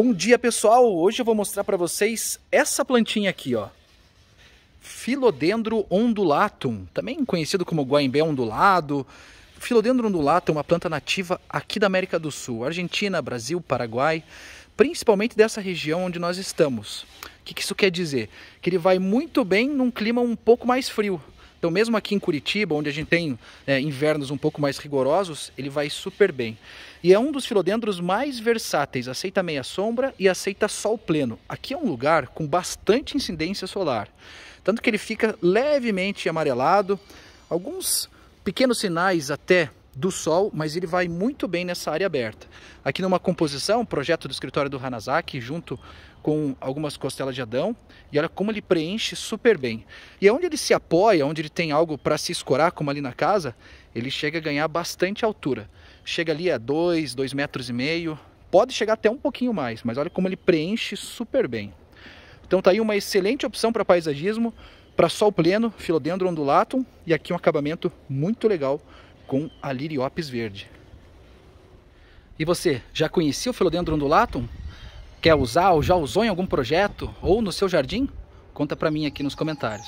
Bom dia pessoal, hoje eu vou mostrar para vocês essa plantinha aqui, ó. Filodendro ondulatum, também conhecido como guaimbé ondulado. Filodendro ondulatum é uma planta nativa aqui da América do Sul, Argentina, Brasil, Paraguai, principalmente dessa região onde nós estamos. O que isso quer dizer? Que ele vai muito bem num clima um pouco mais frio. Então, mesmo aqui em Curitiba, onde a gente tem é, invernos um pouco mais rigorosos, ele vai super bem. E é um dos filodendros mais versáteis, aceita meia sombra e aceita sol pleno. Aqui é um lugar com bastante incidência solar, tanto que ele fica levemente amarelado, alguns pequenos sinais até do sol, mas ele vai muito bem nessa área aberta. Aqui numa composição, projeto do escritório do Hanazaki, junto com algumas costelas de Adão, e olha como ele preenche super bem. E é onde ele se apoia, onde ele tem algo para se escorar, como ali na casa, ele chega a ganhar bastante altura. Chega ali a 2, 2 metros e meio, pode chegar até um pouquinho mais, mas olha como ele preenche super bem. Então tá aí uma excelente opção para paisagismo, para sol pleno, filodendro ondulatum, e aqui um acabamento muito legal com a Liriopis verde. E você, já conhecia o Philodendron undulatum? Quer usar ou já usou em algum projeto ou no seu jardim? Conta para mim aqui nos comentários.